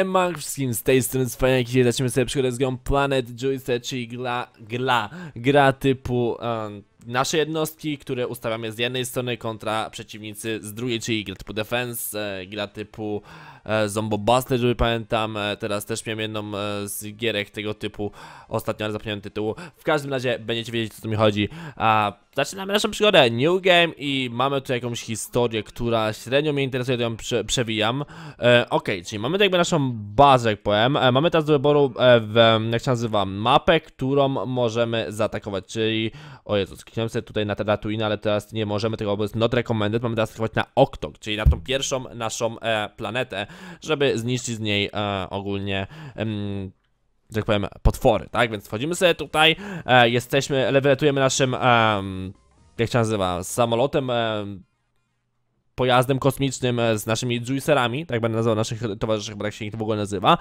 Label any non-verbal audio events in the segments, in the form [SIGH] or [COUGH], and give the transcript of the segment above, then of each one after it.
Emma, wszystkim z tej strony Cwaniak, dzisiaj zaczniemy sobie przygodę z grą Planet Joyce, czyli gra, gra, gra typu... Um, nasze jednostki, które ustawiamy z jednej strony kontra przeciwnicy z drugiej, czyli gra typu Defense, e, gra typu e, Zombo Buster, żeby pamiętam, e, teraz też miałem jedną e, z gierek tego typu, ostatnio ale zapomniałem tytułu. W każdym razie będziecie wiedzieć o co mi chodzi. A, zaczynamy naszą przygodę, New Game i mamy tu jakąś historię, która średnio mnie interesuje, to ją prze przewijam. E, ok, czyli mamy tu jakby naszą bazę, jak powiem. E, mamy teraz do wyboru, e, w, jak się nazywa, mapę, którą możemy zaatakować, czyli... O Jezus, kliknąłem sobie tutaj na te Tatooine, ale teraz nie możemy tego, bo jest not recommended, mamy teraz skrywać na Oktok, czyli na tą pierwszą naszą e, planetę, żeby zniszczyć z niej e, ogólnie... Em, jak powiem, potwory, tak? Więc wchodzimy sobie tutaj, e, jesteśmy, leweletujemy naszym, e, jak się nazywa, samolotem, e, pojazdem kosmicznym e, z naszymi juicerami, tak będę nazywał naszych towarzyszy, chyba tak się ich w ogóle nazywa.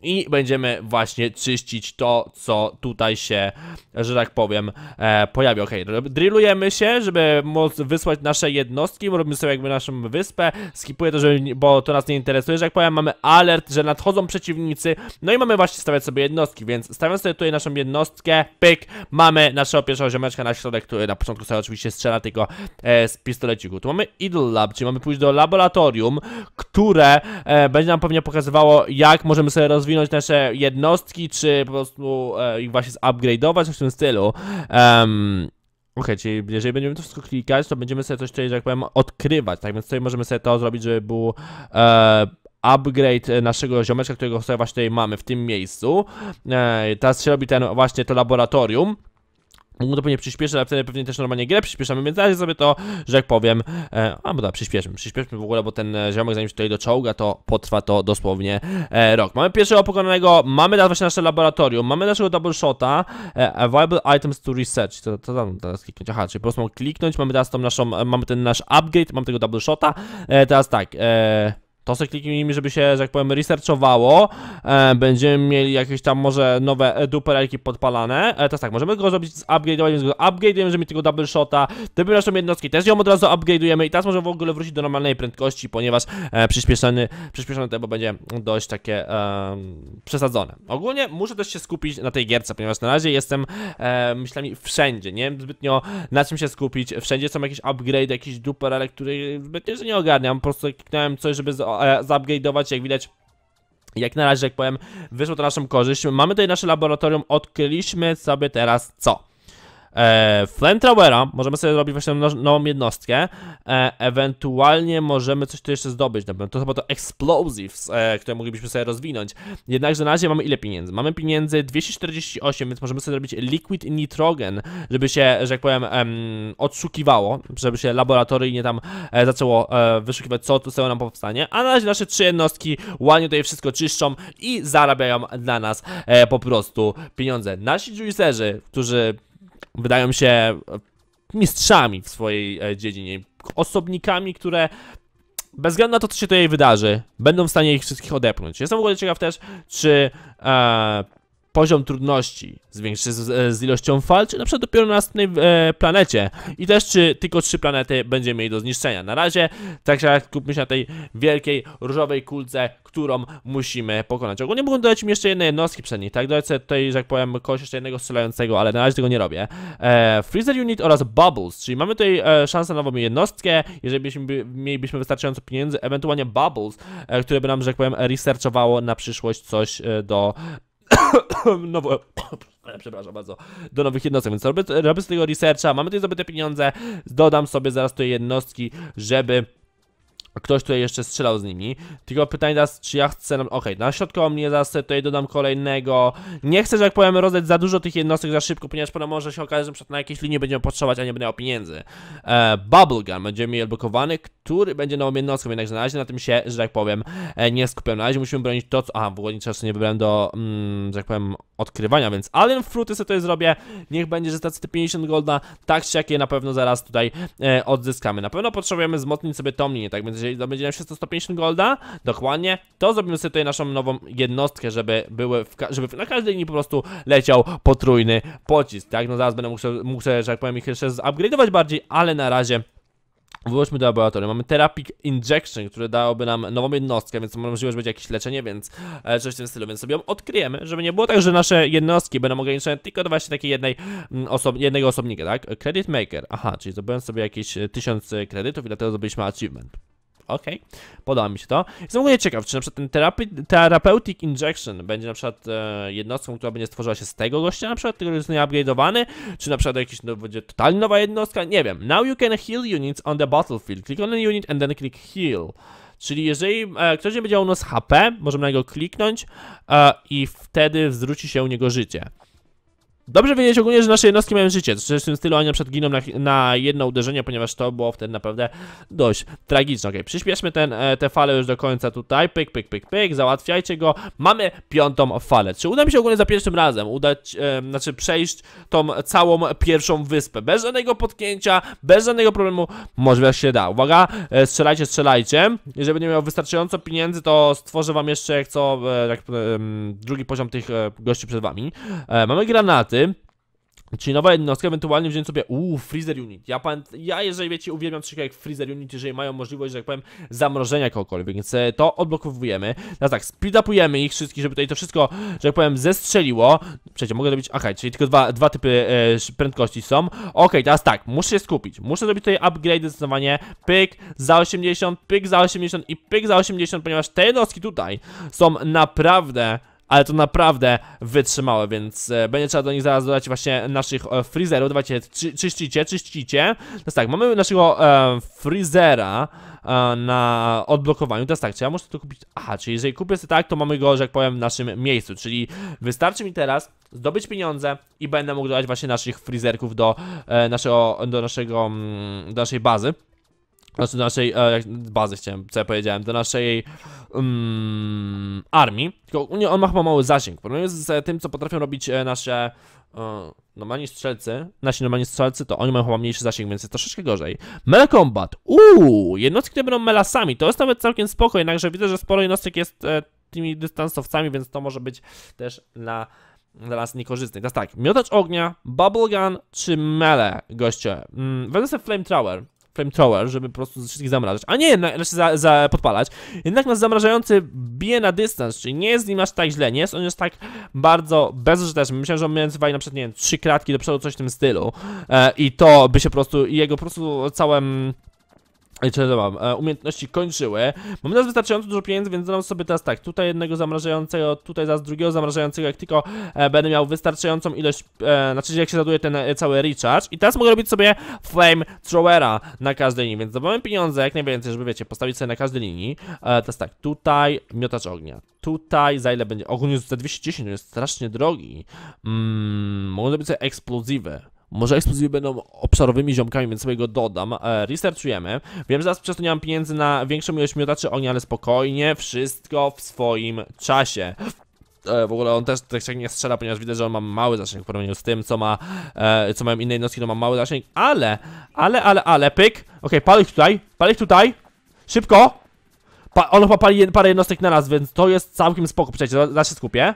I będziemy właśnie czyścić to, co tutaj się, że tak powiem, e, pojawi. Ok, drillujemy się, żeby móc wysłać nasze jednostki, robimy sobie jakby naszą wyspę, skipuję to, żeby, bo to nas nie interesuje, że tak powiem, mamy alert, że nadchodzą przeciwnicy, no i mamy właśnie stawiać sobie jednostki, więc stawiam sobie tutaj naszą jednostkę, pyk, mamy naszego pierwszego ziomeczka na środek, który na początku sobie oczywiście strzela tylko e, z pistoleciku. Tu mamy idol Lab, czyli mamy pójść do laboratorium, które e, będzie nam pewnie pokazywało, jak możemy sobie rozwinąć nasze jednostki, czy po prostu e, ich właśnie zupgrade'ować, w tym stylu. Um, Okej, okay, czyli jeżeli będziemy to wszystko klikać, to będziemy sobie coś tutaj, że jak powiem, odkrywać, tak więc tutaj możemy sobie to zrobić, żeby był e, upgrade naszego ziomeczka, którego sobie właśnie tutaj mamy w tym miejscu. E, teraz się robi ten właśnie to laboratorium mu to pewnie przyspieszy, ale wtedy pewnie też normalnie grę przyspieszamy, więc razie sobie to, że jak powiem, e, a bo da, przyspieszmy, przyspieszmy w ogóle, bo ten e, ziomek zanim się tutaj do czołga, to potrwa to dosłownie e, rok. Mamy pierwszego pokonanego, mamy teraz właśnie nasze laboratorium, mamy naszego double shota, e, available items to research, to, to tam teraz kliknąć, aha, czyli po prostu mam kliknąć, mamy teraz tą naszą, e, mamy ten nasz upgrade, mamy tego double shota, e, teraz tak, e, to sobie kliknijmy, żeby się, że jak powiem, researchowało. E, będziemy mieli jakieś tam może nowe duperelki podpalane. E, teraz tak, możemy go zrobić z upgrade'owaniem, więc go upgrade'ujemy, żeby mieć tego double shota. Gdyby naszą jednostkę też ją od razu upgrade'ujemy i teraz możemy w ogóle wrócić do normalnej prędkości, ponieważ e, przyspieszony, przyspieszone tempo będzie dość takie e, przesadzone. Ogólnie muszę też się skupić na tej gierce, ponieważ na razie jestem e, myślami wszędzie, nie wiem zbytnio na czym się skupić, wszędzie są jakieś upgrade, jakieś duperele, które zbytnio że nie ogarniam, po prostu kliknąłem coś, żeby e, zupgrade'ować, jak widać jak na razie, jak powiem, wyszło to naszą korzyść. Mamy tutaj nasze laboratorium, odkryliśmy sobie teraz co? e, Flamethrowera, możemy sobie zrobić właśnie nową jednostkę, e, ewentualnie możemy coś tu jeszcze zdobyć, to chyba to Explosives, e, które moglibyśmy sobie rozwinąć, jednakże na razie mamy ile pieniędzy? Mamy pieniędzy 248, więc możemy sobie zrobić Liquid Nitrogen, żeby się, że jak powiem, em, odszukiwało, żeby się laboratoryjnie tam e, zaczęło e, wyszukiwać, co tu sobie nam powstanie, a na razie nasze trzy jednostki ładnie tutaj wszystko czyszczą i zarabiają dla nas e, po prostu pieniądze. Nasi juicerzy, którzy wydają się e, mistrzami w swojej e, dziedzinie. Osobnikami, które bez względu na to, co się tutaj wydarzy, będą w stanie ich wszystkich odepchnąć. Jestem w ogóle ciekaw też, czy e, poziom trudności zwiększy z, e, z, ilością fal, czy na przykład dopiero na następnej e, planecie. I też czy tylko trzy planety będziemy mieli do zniszczenia. Na razie tak jak kupmy się na tej wielkiej różowej kulce, którą musimy pokonać. Ogólnie mogą dodać mi jeszcze jedne jednostki przed niej, tak? Dodać sobie tutaj, że jak powiem, kogoś jeszcze jednego strzelającego, ale na razie tego nie robię. E, Freezer Unit oraz Bubbles, czyli mamy tutaj e, szansę na nową jednostkę, jeżeli byśmy, mielibyśmy wystarczająco pieniędzy, ewentualnie Bubbles, e, które by nam, że jak powiem, researchowało na przyszłość coś e, do [COUGHS] nowo... [COUGHS] Przepraszam bardzo, do nowych jednostek, więc robię, robię z tego researcha, mamy tutaj zdobyte pieniądze, dodam sobie zaraz te jednostki, żeby ktoś tutaj jeszcze strzelał z nimi. Tylko pytanie teraz, czy ja chcę... Okej, okay, na środkową mnie zaraz tutaj dodam kolejnego. Nie chcę, że jak powiem, rozdać za dużo tych jednostek za szybko, ponieważ potem może się okazać, że na jakiejś linii będziemy potrzebować, a nie będę miał pieniędzy. E, Bubblegum będziemy mieli odblokowany, który będzie nową jednostką, jednakże na razie na tym się, że tak powiem, e, nie skupiam. Na razie musimy bronić to, co... Aha, w ogóle czasu nie wybrałem do, mm, że tak powiem, odkrywania, więc Alien Fruity sobie tutaj zrobię. Niech będzie, że tacy 50 golda, tak czy jak je na pewno zaraz tutaj e, odzyskamy. Na pewno potrzebujemy wzmocnić sobie tą linię, tak? Więc jeżeli zdobędziemy wszyscy 150 golda, dokładnie, to zrobimy sobie tutaj naszą nową jednostkę, żeby były, żeby na każdej linii po prostu leciał potrójny pocisk, tak? No zaraz będę musiał, muszę że tak powiem, ich jeszcze zupgrade'ować bardziej, ale na razie Wróćmy do laboratorium. Mamy Therapic Injection, które dałoby nam nową jednostkę, więc możliwe, że będzie jakieś leczenie, więc e, coś w tym stylu, więc sobie ją odkryjemy, żeby nie było tak, że nasze jednostki będą ograniczone tylko do właśnie takiej jednej mm, oso jednego osobnika, tak? Credit Maker. Aha, czyli zdobyłem sobie jakieś 1000 e, kredytów i dlatego zdobyliśmy achievement. Okej, okay. podoba mi się to. Jestem ogólnie ciekaw, czy na przykład ten terape Therapeutic Injection będzie na przykład e, jednostką, która będzie stworzyła się z tego gościa na przykład, który jest nieupgradeowany. czy na przykład jakiś, no, będzie totalnie nowa jednostka, nie wiem. Now you can heal units on the battlefield. Click on the unit and then click heal. Czyli jeżeli e, ktoś nie będzie miał u nas HP, możemy na niego kliknąć e, i wtedy zwróci się u niego życie. Dobrze wiedzieć ogólnie, że nasze jednostki mają życie. W tym stylu oni na przykład giną na, na, jedno uderzenie, ponieważ to było wtedy naprawdę dość tragiczne. Ok, przyspieszmy ten, e, te fale już do końca tutaj. Pyk, pyk, pyk, pyk, załatwiajcie go. Mamy piątą falę. Czy uda mi się ogólnie za pierwszym razem udać, e, znaczy przejść tą całą pierwszą wyspę? Bez żadnego potknięcia, bez żadnego problemu. Może się da. Uwaga, e, strzelajcie, strzelajcie. Jeżeli będę miał wystarczająco pieniędzy, to stworzę wam jeszcze jak co, e, jak, drugi poziom tych e, gości przed wami. E, mamy granaty Unity. Czyli nowa jednostka, ewentualnie wziąć sobie, uuu, Freezer Unit. Ja, pan, ja jeżeli wiecie, uwielbiam coś jak Freezer Unit, jeżeli mają możliwość, że jak powiem, zamrożenia kogokolwiek, więc e, to odblokowujemy. Teraz tak, upujemy ich wszystkich, żeby tutaj to wszystko, że jak powiem, zestrzeliło. Przecież mogę zrobić, aha, czyli tylko dwa, dwa typy e, prędkości są. Okej, okay, teraz tak, muszę się skupić, muszę zrobić tutaj upgrade zdecydowanie, pyk za 80, pyk za 80 i pyk za 80, ponieważ te jednostki tutaj są naprawdę ale to naprawdę wytrzymałe, więc e, będzie trzeba do nich zaraz dodać właśnie naszych e, freezerów. Dawajcie, czy, czyścicie, czyścicie. Teraz tak, mamy naszego e, freezera e, na odblokowaniu. Teraz tak, czy ja muszę to kupić? Aha, czyli jeżeli kupię sobie tak, to mamy go, że jak powiem, w naszym miejscu, czyli wystarczy mi teraz zdobyć pieniądze i będę mógł dodać właśnie naszych freezerków do e, naszego, do naszego, mm, do naszej bazy znaczy do naszej e, bazy chciałem, co ja powiedziałem, do naszej um, armii. Tylko on ma chyba mały zasięg. Problem jest z tym, co potrafią robić e, nasze e, normalni strzelcy, nasi normalni strzelcy, to oni mają chyba mniejszy zasięg, więc jest troszeczkę gorzej. Mel Combat, uuu, jednostki, które będą melasami, to jest nawet całkiem spoko, jednakże widzę, że sporo jednostek jest e, tymi dystansowcami, więc to może być też na dla nas niekorzystny. Teraz tak, miotacz ognia, bubblegun czy mele, goście? Mm, Wezmę sobie flamethrower flamethrower, żeby po prostu wszystkich zamrażać, a nie na, znaczy za, za, podpalać. Jednak nas zamrażający bije na dystans, czyli nie jest z nim aż tak źle, nie jest on już tak bardzo bezużyteczny. Myślałem, że on miał na przykład, nie wiem, trzy kratki do przodu, coś w tym stylu e, i to by się po prostu, i jego po prostu całym mm, co to mam? E, umiejętności kończyły. Mam teraz wystarczająco dużo pieniędzy, więc dam sobie teraz tak, tutaj jednego zamrażającego, tutaj zaraz drugiego zamrażającego, jak tylko e, będę miał wystarczającą ilość, e, znaczy jak się zaduje ten e, cały recharge. I teraz mogę robić sobie flame throwera na każdej linii, więc zdobywamy pieniądze jak najwięcej, żeby wiecie, postawić sobie na każdej linii. E, teraz tak, tutaj miotacz ognia, tutaj za ile będzie, ogólnie za 210, to jest strasznie drogi. Mmm, mogę zrobić sobie eksplozywy. Może ekskluzywy będą obszarowymi ziomkami, więc sobie go dodam. E, researchujemy. Wiem, że teraz przez to nie mam pieniędzy na większą ilość miotaczy oni, ale spokojnie. Wszystko w swoim czasie. E, w ogóle on też tak się nie strzela, ponieważ widzę, że on ma mały zasięg w porównaniu z tym, co ma, e, co mają inne jednostki, no ma mały zasięg, ale, ale, ale, ale, pyk. Ok, pal ich tutaj, pal ich tutaj. Szybko. Pa on chyba pali parę jednostek na raz, więc to jest całkiem spoko. Przecież zaraz się skupię.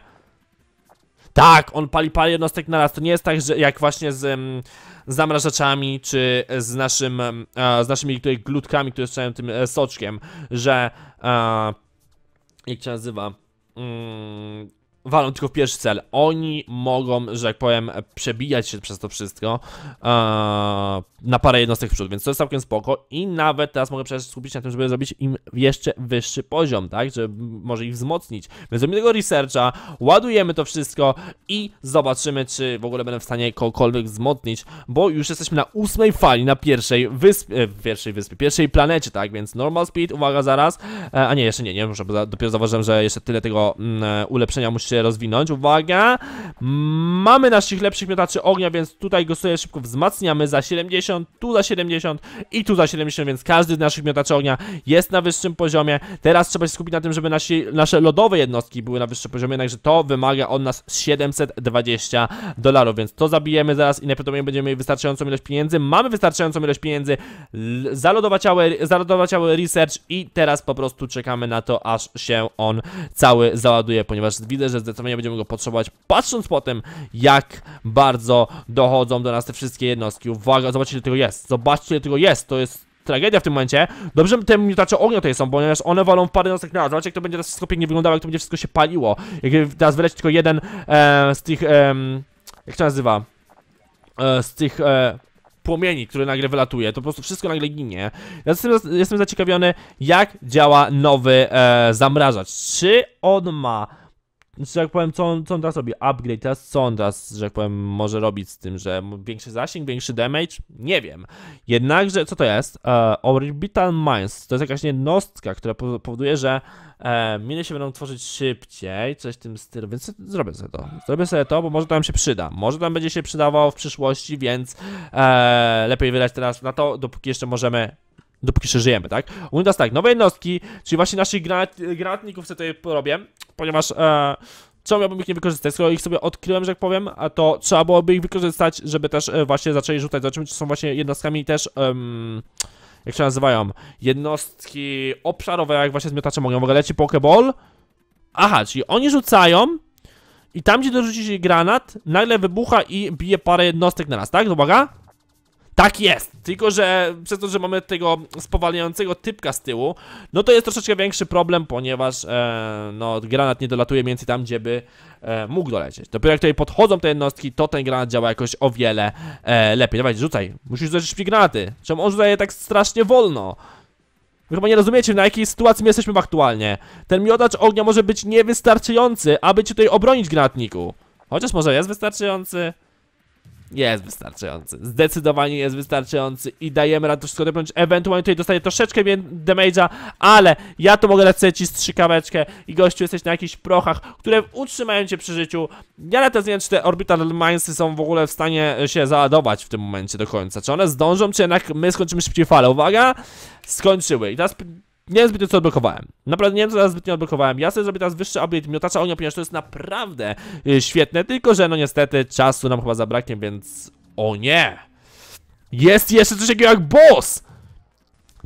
Tak, on pali parę jednostek na raz. To nie jest tak, że jak właśnie z um, zamrażaczami, czy z naszym, z naszymi tutaj glutkami, które strzelają tym e, soczkiem, że... E, jak się nazywa? Mm, walą tylko w pierwszy cel. Oni mogą, że jak powiem, przebijać się przez to wszystko na parę jednostek w przód, więc to jest całkiem spoko i nawet teraz mogę przecież skupić się na tym, żeby zrobić im jeszcze wyższy poziom, tak, żeby może ich wzmocnić. Więc zrobimy tego researcha, ładujemy to wszystko i zobaczymy, czy w ogóle będę w stanie kogokolwiek wzmocnić, bo już jesteśmy na ósmej fali, na pierwszej wyspie, e, pierwszej wyspie, pierwszej planecie, tak, więc normal speed, uwaga zaraz, e, a nie, jeszcze nie, nie, muszę, dopiero zauważyłem, że jeszcze tyle tego mm, e, ulepszenia musi się rozwinąć. Uwaga! Mamy naszych lepszych miotaczy ognia, więc tutaj go sobie szybko wzmacniamy za 70, tu za 70 i tu za 70, więc każdy z naszych miotaczy ognia jest na wyższym poziomie. Teraz trzeba się skupić na tym, żeby nasi, nasze lodowe jednostki były na wyższym poziomie, jednakże to wymaga od nas 720 dolarów, więc to zabijemy zaraz i najprawdopodobniej będziemy mieli wystarczającą ilość pieniędzy. Mamy wystarczającą ilość pieniędzy, zalodować cały research i teraz po prostu czekamy na to, aż się on cały załaduje, ponieważ widzę, że zdecydowanie będziemy go potrzebować, patrząc po tym, jak bardzo dochodzą do nas te wszystkie jednostki. Uwaga, zobaczcie, ile tego jest. Zobaczcie, ile tego jest. To jest tragedia w tym momencie. Dobrze, że te miotacze ognia tutaj są, ponieważ one walą parę nosek na raz. Zobaczcie, jak to będzie teraz wszystko pięknie wyglądało, jak to będzie wszystko się paliło. Jak teraz wyleci tylko jeden e, z tych... E, jak się nazywa? E, z tych e, płomieni, które nagle wylatuje, to po prostu wszystko nagle ginie. Ja jestem, jestem zaciekawiony, jak działa nowy e, zamrażacz. Czy on ma znaczy, jak powiem, co on, co on teraz robi? Upgrade, teraz co on teraz, że jak powiem, może robić z tym, że większy zasięg, większy damage? Nie wiem. Jednakże, co to jest? E, Orbital Mines. To jest jakaś jednostka, która powoduje, że e, miny się będą tworzyć szybciej, coś w tym stylu, więc zrobię sobie to. Zrobię sobie to, bo może to nam się przyda. Może nam będzie się przydawało w przyszłości, więc e, lepiej wydać teraz na to, dopóki jeszcze możemy dopóki się żyjemy, tak? Ogólnie tak, nowe jednostki, czyli właśnie naszych granat, granatników sobie tutaj porobię, ponieważ e, miałbym ich nie wykorzystać? Skoro ich sobie odkryłem, że tak powiem, a to trzeba byłoby ich wykorzystać, żeby też e, właśnie zaczęli rzucać. Zobaczymy, czy są właśnie jednostkami też... Um, jak się nazywają? Jednostki obszarowe, jak właśnie zmiotacze mogą. W ogóle leci Pokeball. Aha, czyli oni rzucają, i tam, gdzie dorzucicie granat, nagle wybucha i bije parę jednostek na raz, tak? Uwaga. Tak jest, tylko że przez to, że mamy tego spowalniającego typka z tyłu, no to jest troszeczkę większy problem, ponieważ e, no, granat nie dolatuje między tam, gdzie by e, mógł dolecieć. Dopiero jak tutaj podchodzą te jednostki, to ten granat działa jakoś o wiele e, lepiej. Dawaj, rzucaj, musisz rzucać szpignaty. Czemu on rzuca je tak strasznie wolno? Wy chyba nie rozumiecie, na jakiej sytuacji my jesteśmy aktualnie. Ten miotacz ognia może być niewystarczający, aby ci tutaj obronić granatniku. Chociaż może jest wystarczający. Jest wystarczający. Zdecydowanie jest wystarczający i dajemy radę wszystko dopnąć. Ewentualnie tutaj dostaje troszeczkę damage'a, ale ja tu mogę dać sobie ci strzykaweczkę i gościu jesteś na jakichś prochach, które utrzymają cię przy życiu. Ja na to wiem, czy te orbital minesy są w ogóle w stanie e, się załadować w tym momencie do końca. Czy one zdążą, czy jednak my skończymy szybciej falę. Uwaga! Skończyły. I teraz nie co odblokowałem. Naprawdę nie teraz zbytnio odblokowałem. Ja sobie zrobię teraz wyższy upgrade miotacza ognia, ponieważ to jest naprawdę y, świetne, tylko że no niestety czasu nam chyba zabraknie, więc... O nie! Jest jeszcze coś takiego jak boss!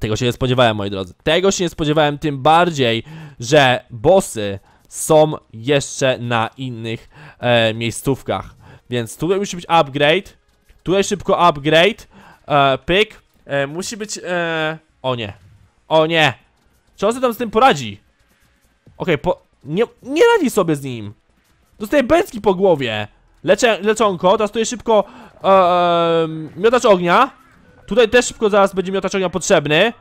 Tego się nie spodziewałem, moi drodzy. Tego się nie spodziewałem, tym bardziej, że bossy są jeszcze na innych e, miejscówkach. Więc tutaj musi być upgrade. Tutaj szybko upgrade. E, pyk. E, musi być... E... O nie. O nie. Czy on sobie tam z tym poradzi? Okej, okay, po... Nie, nie radzi sobie z nim. Dostaje bęcki po głowie. Lecze, leczonko, teraz tu szybko ee, miotacz ognia. Tutaj też szybko zaraz będzie miotacz ognia potrzebny.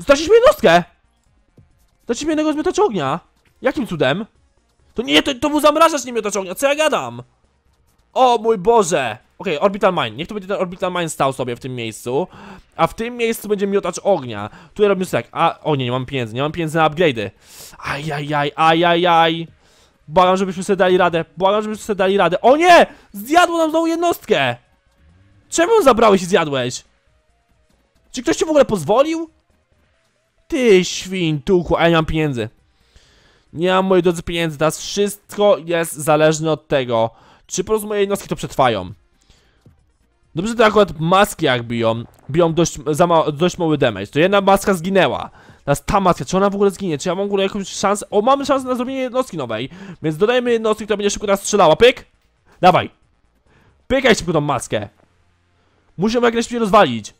Straciliśmy jednostkę! Straciliśmy jednego z miotacza ognia. Jakim cudem? To nie, to, to mu zamrażasz nie miotacz ognia, co ja gadam? O mój Boże! Okej, okay, Orbital Mine. Niech to będzie ten Orbital Mine stał sobie w tym miejscu. A w tym miejscu będzie miotacz ognia. Tu ja robię tak. A, o nie, nie mam pieniędzy. Nie mam pieniędzy na upgrade'y. Ajajaj, ajajaj. Błagam, żebyśmy sobie dali radę. Błagam, żebyśmy sobie dali radę. O nie! Zjadło nam znowu jednostkę! Czemu zabrałeś i zjadłeś? Czy ktoś ci w ogóle pozwolił? Ty świntuchu, a ja nie mam pieniędzy. Nie mam, moi drodzy, pieniędzy. Teraz wszystko jest zależne od tego czy po prostu moje jednostki to przetrwają? Dobrze, to akurat maski jak biją, biją dość, za ma dość mały damage. To jedna maska zginęła. Teraz ta maska, czy ona w ogóle zginie? Czy ja mam w ogóle jakąś szansę? O, mamy szansę na zrobienie jednostki nowej. Więc dodajmy jednostki, która będzie szybko nas strzelała. Pyk! Dawaj! Pykaj szybko tą maskę! Muszę ją jak najszybciej rozwalić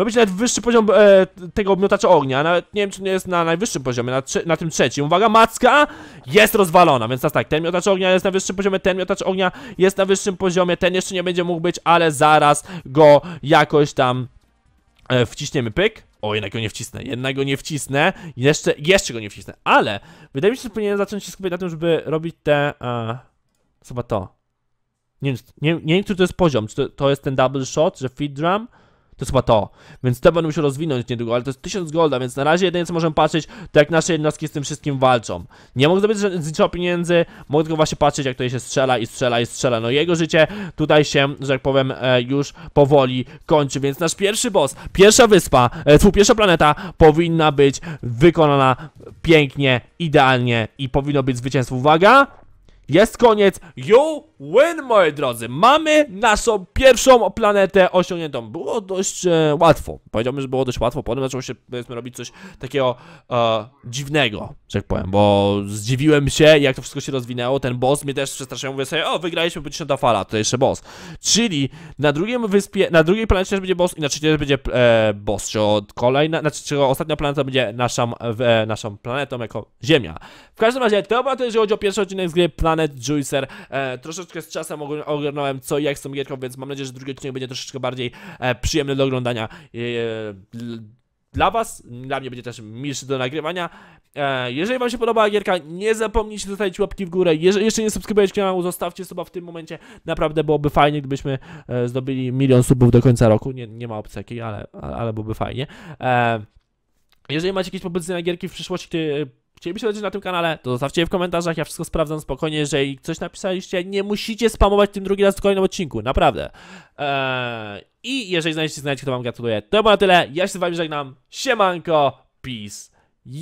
robić nawet wyższy poziom e, tego miotacza ognia, nawet nie wiem czy nie jest na najwyższym poziomie, na, na tym trzecim. Uwaga, macka jest rozwalona, więc teraz tak, ten miotacz ognia jest na wyższym poziomie, ten miotacz ognia jest na wyższym poziomie, ten jeszcze nie będzie mógł być, ale zaraz go jakoś tam e, wciśniemy, pyk. O, jednak go nie wcisnę, jednak go nie wcisnę, jeszcze, jeszcze go nie wcisnę, ale wydaje mi się, że powinienem zacząć się skupiać na tym, żeby robić te, e, chyba to. Nie, nie, nie wiem, czy to jest poziom, czy to, to jest ten double shot, że feed drum, to jest chyba to. Więc to będę musiał rozwinąć niedługo, ale to jest 1000 golda, więc na razie jedynie co możemy patrzeć, to jak nasze jednostki z tym wszystkim walczą. Nie mogę zdobyć niczego pieniędzy, mogę tylko właśnie patrzeć, jak tutaj się strzela i strzela i strzela. No jego życie tutaj się, że jak powiem, e, już powoli kończy, więc nasz pierwszy boss, pierwsza wyspa, e, pierwsza planeta powinna być wykonana pięknie, idealnie i powinno być zwycięstwo. Uwaga! Jest koniec. You win, moi drodzy. Mamy naszą pierwszą planetę osiągniętą. Było dość e, łatwo. Powiedziałbym, że było dość łatwo. Potem zaczęło się, powiedzmy, robić coś takiego e, dziwnego, że tak powiem, bo zdziwiłem się, jak to wszystko się rozwinęło. Ten boss mnie też przestraszył. Mówię sobie, o, wygraliśmy 50 fala, to jeszcze boss. Czyli na drugim wyspie, na drugiej planecie też będzie boss i na trzeciej też będzie e, boss. Czy kolejna, znaczy, czy ostatnia planeta będzie naszą, e, naszą planetą jako Ziemia. W każdym razie, to była to, jeżeli chodzi o pierwszy odcinek z gry Planet Planet Juicer. E, troszeczkę z czasem ogarnąłem co i jak z tą gierką, więc mam nadzieję, że drugi odcinek będzie troszeczkę bardziej e, przyjemny do oglądania. E, dla Was, dla mnie będzie też milszy do nagrywania. E, jeżeli Wam się podobała gierka, nie zapomnijcie zostawić łapki w górę. Jeżeli jeszcze nie subskrybujecie kanału, zostawcie suba w tym momencie. Naprawdę byłoby fajnie, gdybyśmy e, zdobyli milion subów do końca roku. Nie, nie ma opcji ale, ale, byłoby fajnie. E, jeżeli macie jakieś propozycje na gierki w przyszłości, które chcielibyście lecieć na tym kanale, to zostawcie je w komentarzach, ja wszystko sprawdzam spokojnie, jeżeli coś napisaliście, nie musicie spamować tym drugi raz w kolejnym odcinku, naprawdę. Eee, I jeżeli znajdziecie znajdziecie, to wam gratuluję. To było na tyle, ja się z wami żegnam, siemanko, peace, ja